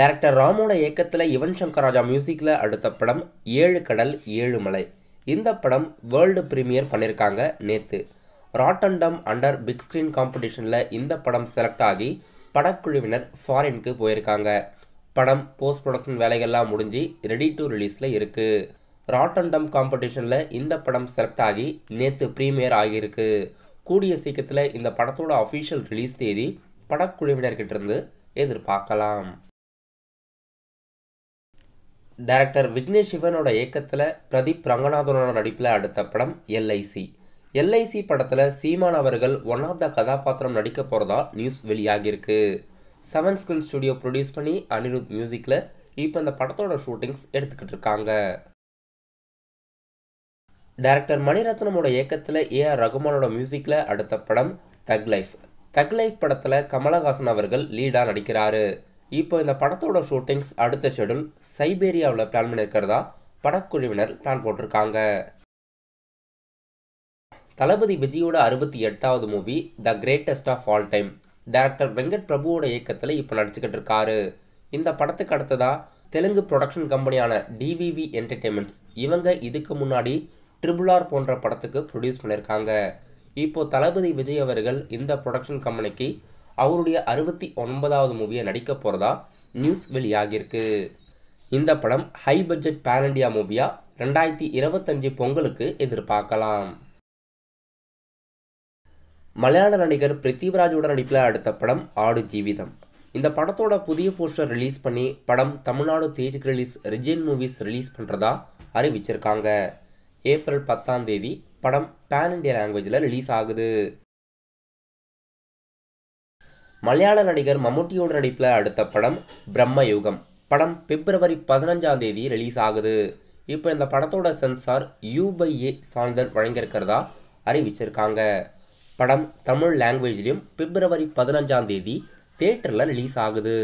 director ராமோட இயக்கத்தில் யுவன் சங்கர் ராஜா மியூசிக்கில் அடுத்த படம் ஏழு கடல் ஏழு மலை இந்த படம் வேர்ல்டு ப்ரீமியர் பண்ணியிருக்காங்க நேற்று ராட்டண்டம் அண்டர் பிக் ஸ்க்ரீன் காம்படிஷனில் இந்த படம் செலக்ட் ஆகி படக்குழுவினர் ஃபாரினுக்கு போயிருக்காங்க படம் போஸ்ட் ப்ரொடக்ஷன் வேலைகள்லாம் முடிஞ்சு ரெடி டு ரிலீஸில் இருக்குது ராட்டண்டம் காம்படிஷனில் இந்த படம் செலக்ட் ஆகி நேற்று ப்ரீமியர் ஆகியிருக்கு கூடிய சீக்கிரத்தில் இந்த படத்தோட அஃபிஷியல் ரிலீஸ் தேதி படக்குழுவினர்கிட்ட இருந்து எதிர்பார்க்கலாம் டைரக்டர் விக்னேஷ் சிவனோட இயக்கத்தில் பிரதீப் ரங்கநாதனோட நடிப்பில் அடுத்த படம் எல்ஐசி எல்ஐசி படத்தில் சீமான் அவர்கள் ஒன் ஆஃப் த கதாபாத்திரம் நடிக்க போகிறதா நியூஸ் வெளியாகியிருக்கு செவன் ஸ்கில் ஸ்டுடியோ ப்ரொடியூஸ் பண்ணி அனிருத் மியூசிக்கில் இப்போ இந்த படத்தோட ஷூட்டிங்ஸ் எடுத்துக்கிட்டு இருக்காங்க டைரக்டர் மணிரத்னமோட இயக்கத்தில் ஏ ஆர் ரகுமானோட மியூசிக்கில் அடுத்த படம் தக் லைஃப் தக் லைஃப் படத்தில் கமலஹாசன் அவர்கள் லீடாக நடிக்கிறாரு இப்போ இந்த படத்தோட ஷூட்டிங்ஸ் அடுத்த ஷெடியூல் சைபேரியாவில் பிளான் பண்ணியிருக்கிறதா படக்குழுவினர் பிளான் போட்டிருக்காங்க தளபதி விஜயோட அறுபத்தி எட்டாவது movie the greatest of all time director Venkat பிரபுவோட இயக்கத்தில் இப்போ நடிச்சுக்கிட்டு இருக்காரு இந்த படத்துக்கு அடுத்ததா தெலுங்கு ப்ரொடக்ஷன் கம்பெனியான டிவிவி என்டர்டெயின்மெண்ட்ஸ் இவங்க இதுக்கு முன்னாடி ட்ரிபிள் ஆர் போன்ற படத்துக்கு ப்ரொடியூஸ் பண்ணியிருக்காங்க இப்போது தளபதி விஜய் அவர்கள் இந்த ப்ரொடக்ஷன் கம்பெனிக்கு அவருடைய அறுபத்தி ஒன்பதாவது மூவியை நடிக்க போகிறதா நியூஸ் வெளியாகியிருக்கு இந்த படம் ஹை பட்ஜெட் பேன் இண்டியா மூவியாக ரெண்டாயிரத்தி இருபத்தஞ்சு பொங்கலுக்கு எதிர்பார்க்கலாம் மலையாள நடிகர் பிருத்திவிராஜோட நடிப்பில் அடுத்த படம் ஆடு ஜீவிதம் இந்த படத்தோட புதிய போஸ்டர் ரிலீஸ் பண்ணி படம் தமிழ்நாடு தியேட்டர் ரிலீஸ் ரிஜின் மூவிஸ் ரிலீஸ் பண்ணுறதா அறிவிச்சிருக்காங்க ஏப்ரல் பத்தாம் தேதி படம் பேன் இண்டியா லாங்குவேஜில் ரிலீஸ் ஆகுது மலையாள நடிகர் மம்முட்டியோட நடிப்பில் அடுத்த படம் பிரம்மயுகம் படம் பிப்ரவரி பதினஞ்சாம் தேதி ரிலீஸ் ஆகுது இப்போ இந்த படத்தோட சென்சார் யூபைஏ சான்றிதழ் வழங்கியிருக்கிறதா அறிவிச்சிருக்காங்க படம் தமிழ் லாங்குவேஜ்லேயும் பிப்ரவரி பதினஞ்சாம் தேதி தேட்டரில் ரிலீஸ் ஆகுது